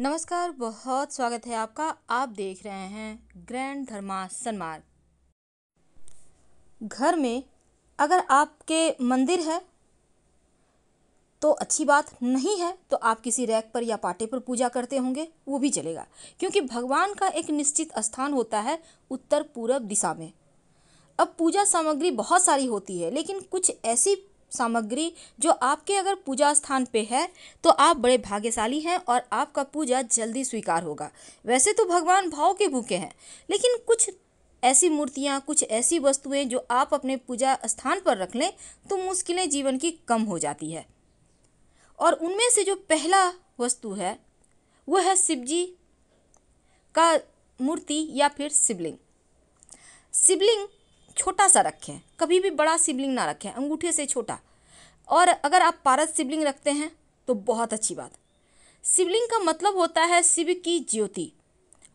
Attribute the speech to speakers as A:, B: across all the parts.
A: नमस्कार बहुत स्वागत है आपका आप देख रहे हैं ग्रैंड धर्मा मार्ग घर में अगर आपके मंदिर है तो अच्छी बात नहीं है तो आप किसी रैक पर या पाटे पर पूजा करते होंगे वो भी चलेगा क्योंकि भगवान का एक निश्चित स्थान होता है उत्तर पूर्व दिशा में अब पूजा सामग्री बहुत सारी होती है लेकिन कुछ ऐसी सामग्री जो आपके अगर पूजा स्थान पे है तो आप बड़े भाग्यशाली हैं और आपका पूजा जल्दी स्वीकार होगा वैसे तो भगवान भाव के भूखे हैं लेकिन कुछ ऐसी मूर्तियाँ कुछ ऐसी वस्तुएं जो आप अपने पूजा स्थान पर रख लें तो मुश्किलें जीवन की कम हो जाती है और उनमें से जो पहला वस्तु है वह है शिव जी का मूर्ति या फिर शिवलिंग शिवलिंग छोटा सा रखें कभी भी बड़ा शिवलिंग ना रखें अंगूठे से छोटा और अगर आप पारद शिवलिंग रखते हैं तो बहुत अच्छी बात शिवलिंग का मतलब होता है शिव की ज्योति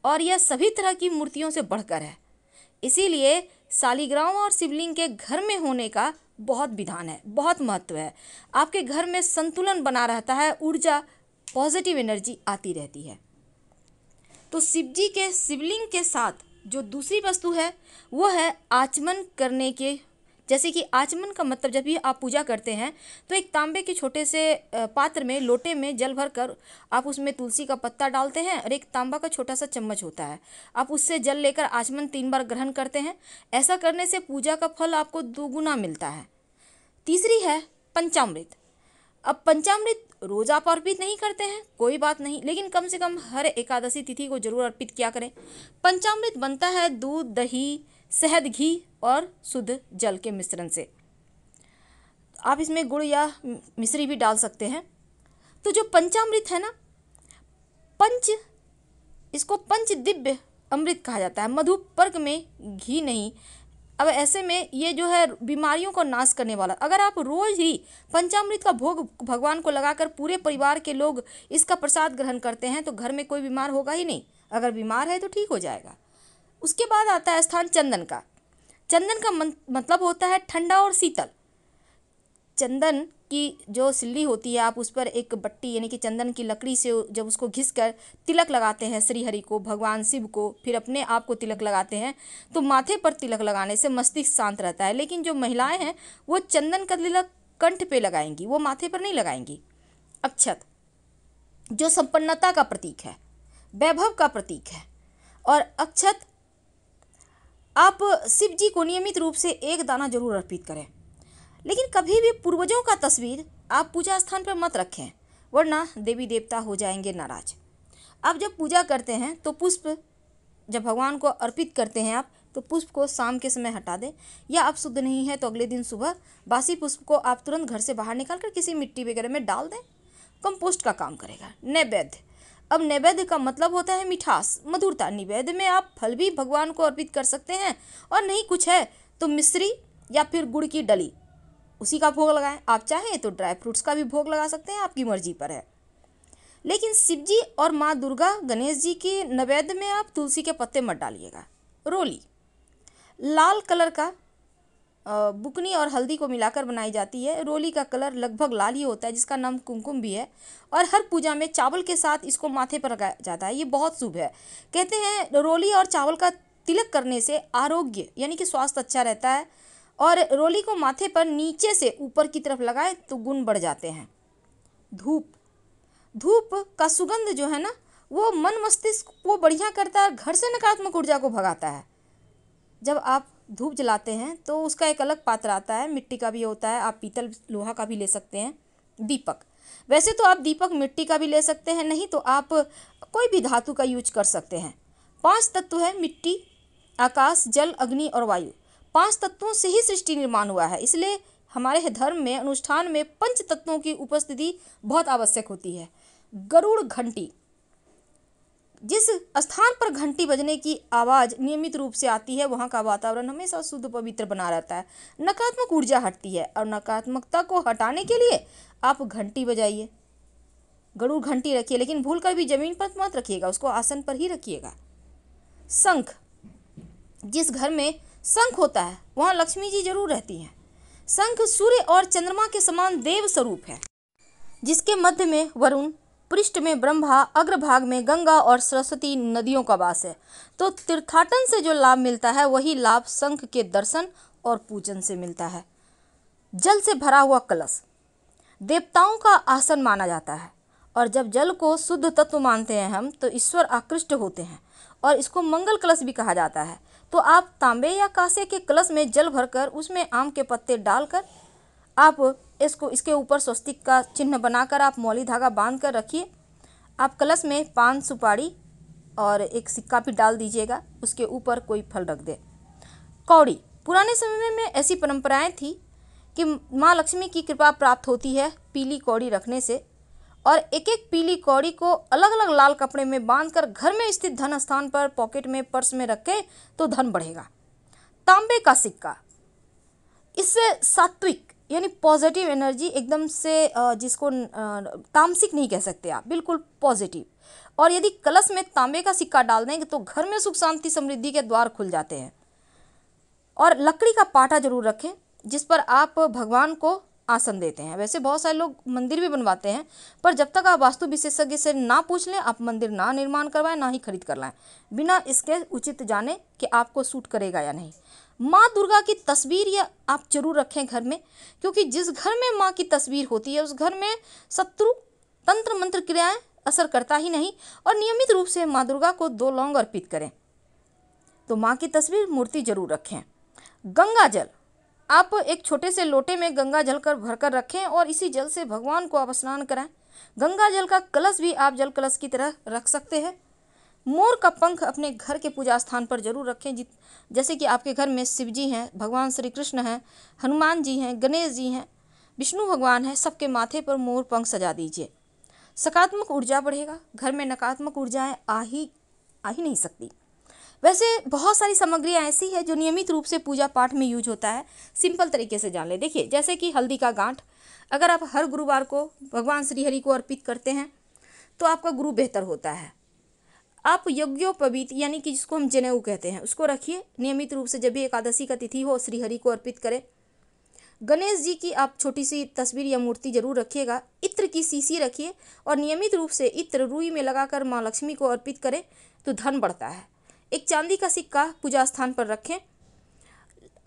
A: और यह सभी तरह की मूर्तियों से बढ़कर है इसीलिए सालिग्राम और शिवलिंग के घर में होने का बहुत विधान है बहुत महत्व है आपके घर में संतुलन बना रहता है ऊर्जा पॉजिटिव एनर्जी आती रहती है तो शिवजी के शिवलिंग के साथ जो दूसरी वस्तु है वो है आचमन करने के जैसे कि आचमन का मतलब जब भी आप पूजा करते हैं तो एक तांबे के छोटे से पात्र में लोटे में जल भर कर आप उसमें तुलसी का पत्ता डालते हैं और एक तांबा का छोटा सा चम्मच होता है आप उससे जल लेकर आचमन तीन बार ग्रहण करते हैं ऐसा करने से पूजा का फल आपको दोगुना मिलता है तीसरी है पंचामृत अब पंचामृत रोज़ आप अर्पित नहीं करते हैं कोई बात नहीं लेकिन कम से कम हर एकादशी तिथि को जरूर अर्पित किया करें पंचामृत बनता है दूध दही शहद घी और शुद्ध जल के मिश्रण से आप इसमें गुड़ या मिश्री भी डाल सकते हैं तो जो पंचामृत है ना पंच इसको पंच दिव्य अमृत कहा जाता है मधुपर्क में घी नहीं अब ऐसे में ये जो है बीमारियों को नाश करने वाला अगर आप रोज़ ही पंचामृत का भोग भगवान को लगाकर पूरे परिवार के लोग इसका प्रसाद ग्रहण करते हैं तो घर में कोई बीमार होगा ही नहीं अगर बीमार है तो ठीक हो जाएगा उसके बाद आता है स्थान चंदन का चंदन का मतलब होता है ठंडा और शीतल चंदन की जो सिल्ली होती है आप उस पर एक बट्टी यानी कि चंदन की लकड़ी से जब उसको घिस कर तिलक लगाते हैं श्रीहरि को भगवान शिव को फिर अपने आप को तिलक लगाते हैं तो माथे पर तिलक लगाने से मस्तिष्क शांत रहता है लेकिन जो महिलाएं हैं वो चंदन का तिलक कंठ पे लगाएंगी वो माथे पर नहीं लगाएंगी अक्षत जो संपन्नता का प्रतीक है वैभव का प्रतीक है और अक्षत आप शिव जी को नियमित रूप से एक दाना जरूर अर्पित करें लेकिन कभी भी पूर्वजों का तस्वीर आप पूजा स्थान पर मत रखें वरना देवी देवता हो जाएंगे नाराज आप जब पूजा करते हैं तो पुष्प जब भगवान को अर्पित करते हैं आप तो पुष्प को शाम के समय हटा दें या आप शुद्ध नहीं है तो अगले दिन सुबह बासी पुष्प को आप तुरंत घर से बाहर निकाल कर किसी मिट्टी वगैरह में डाल दें कंपोस्ट का काम करेगा नैवेद्य अब नैवेद्य का मतलब होता है मिठास मधुरता निवेद्य में आप फल भी भगवान को अर्पित कर सकते हैं और नहीं कुछ है तो मिश्री या फिर गुड़ की डली उसी का भोग लगाएं आप चाहें तो ड्राई फ्रूट्स का भी भोग लगा सकते हैं आपकी मर्जी पर है लेकिन शिव जी और माँ दुर्गा गणेश जी के नवेद्य में आप तुलसी के पत्ते मत डालिएगा रोली लाल कलर का बुकनी और हल्दी को मिलाकर बनाई जाती है रोली का कलर लगभग लाल ही होता है जिसका नाम कुमकुम भी है और हर पूजा में चावल के साथ इसको माथे पर लगाया जाता है ये बहुत शुभ है कहते हैं रोली और चावल का तिलक करने से आरोग्य यानी कि स्वास्थ्य अच्छा रहता है और रोली को माथे पर नीचे से ऊपर की तरफ लगाएं तो गुण बढ़ जाते हैं धूप धूप का सुगंध जो है ना वो मन मस्तिष्क को बढ़िया करता है घर से नकारात्मक ऊर्जा को भगाता है जब आप धूप जलाते हैं तो उसका एक अलग पात्र आता है मिट्टी का भी होता है आप पीतल लोहा का भी ले सकते हैं दीपक वैसे तो आप दीपक मिट्टी का भी ले सकते हैं नहीं तो आप कोई भी धातु का यूज कर सकते हैं पांच तत्व है मिट्टी आकाश जल अग्नि और वायु पांच तत्वों से ही सृष्टि निर्माण हुआ है इसलिए हमारे धर्म में अनुष्ठान में पंच तत्वों की उपस्थिति बहुत आवश्यक होती है गरुड़ घंटी जिस स्थान पर घंटी बजने की आवाज़ नियमित रूप से आती है वहाँ का वातावरण हमेशा शुद्ध पवित्र बना रहता है नकारात्मक ऊर्जा हटती है और नकारात्मकता को हटाने के लिए आप घंटी बजाइए गरुड़ घंटी रखिए लेकिन भूल कर भी जमीन पर मत रखिएगा उसको आसन पर ही रखिएगा शंख जिस घर में शंख होता है वहाँ लक्ष्मी जी जरूर रहती हैं शंख सूर्य और चंद्रमा के समान देव स्वरूप है जिसके मध्य में वरुण पृष्ठ में ब्रह्मा अग्रभाग में गंगा और सरस्वती नदियों का वास है तो तीर्थाटन से जो लाभ मिलता है वही लाभ शंख के दर्शन और पूजन से मिलता है जल से भरा हुआ कलश देवताओं का आसन माना जाता है और जब जल को शुद्ध तत्व मानते हैं हम तो ईश्वर आकृष्ट होते हैं और इसको मंगल कलश भी कहा जाता है तो आप तांबे या कांसे के कलश में जल भरकर उसमें आम के पत्ते डालकर आप इसको इसके ऊपर स्वस्तिक का चिन्ह बनाकर आप मौली धागा बांध कर रखिए आप कलश में पान सुपारी और एक सिक्का भी डाल दीजिएगा उसके ऊपर कोई फल रख दे कौड़ी पुराने समय में ऐसी परंपराएं थी कि माँ लक्ष्मी की कृपा प्राप्त होती है पीली कौड़ी रखने से और एक एक पीली कौड़ी को अलग अलग लाल कपड़े में बांधकर घर में स्थित धन स्थान पर पॉकेट में पर्स में रखें तो धन बढ़ेगा तांबे का सिक्का इससे सात्विक यानी पॉजिटिव एनर्जी एकदम से जिसको तामसिक नहीं कह सकते आप बिल्कुल पॉजिटिव और यदि कलश में तांबे का सिक्का डाल देंगे तो घर में सुख शांति समृद्धि के द्वार खुल जाते हैं और लकड़ी का पाटा जरूर रखें जिस पर आप भगवान को आसन देते हैं वैसे बहुत सारे लोग मंदिर भी बनवाते हैं पर जब तक आप वास्तु विशेषज्ञ से ना पूछ लें आप मंदिर ना निर्माण करवाएं ना ही खरीद कर लाएं बिना इसके उचित जाने कि आपको सूट करेगा या नहीं माँ दुर्गा की तस्वीर या आप जरूर रखें घर में क्योंकि जिस घर में माँ की तस्वीर होती है उस घर में शत्रु तंत्र मंत्र क्रियाएं असर करता ही नहीं और नियमित रूप से माँ दुर्गा को दो लौंग अर्पित करें तो माँ की तस्वीर मूर्ति जरूर रखें गंगा जल आप एक छोटे से लोटे में गंगा जल कर भर कर रखें और इसी जल से भगवान को आप स्नान कराएं गंगा जल का कलश भी आप जल कलश की तरह रख सकते हैं मोर का पंख अपने घर के पूजा स्थान पर जरूर रखें जित जैसे कि आपके घर में शिव जी हैं भगवान श्री कृष्ण हैं हनुमान जी हैं गणेश जी हैं विष्णु भगवान हैं सबके माथे पर मोर पंख सजा दीजिए सकारात्मक ऊर्जा बढ़ेगा घर में नकारात्मक ऊर्जाएं आ ही आ ही नहीं सकती वैसे बहुत सारी सामग्रियाँ ऐसी है जो नियमित रूप से पूजा पाठ में यूज होता है सिंपल तरीके से जान लें देखिए जैसे कि हल्दी का गांठ अगर आप हर गुरुवार को भगवान श्रीहरि को अर्पित करते हैं तो आपका गुरु बेहतर होता है आप यज्ञोपवीत यानी कि जिसको हम जनेऊ कहते हैं उसको रखिए नियमित रूप से जब भी एकादशी का तिथि हो श्रीहरि को अर्पित करें गणेश जी की आप छोटी सी तस्वीर या मूर्ति जरूर रखिएगा इत्र की सीसी रखिए और नियमित रूप से इत्र रुई में लगाकर माँ लक्ष्मी को अर्पित करें तो धन बढ़ता है एक चांदी का सिक्का पूजा स्थान पर रखें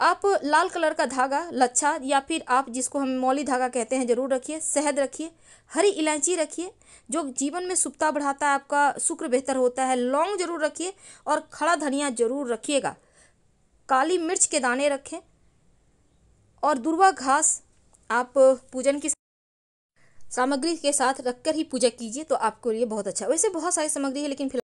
A: आप लाल कलर का धागा लच्छा या फिर आप जिसको हम मौली धागा कहते हैं ज़रूर रखिए शहद रखिए हरी इलायची रखिए जो जीवन में सुप्ता बढ़ाता है आपका शुक्र बेहतर होता है लौंग जरूर रखिए और खड़ा धनिया जरूर रखिएगा काली मिर्च के दाने रखें और दुर्वा घास आप पूजन की सामग्री के साथ रखकर ही पूजा कीजिए तो आपके लिए बहुत अच्छा वैसे बहुत सारी सामग्री है लेकिन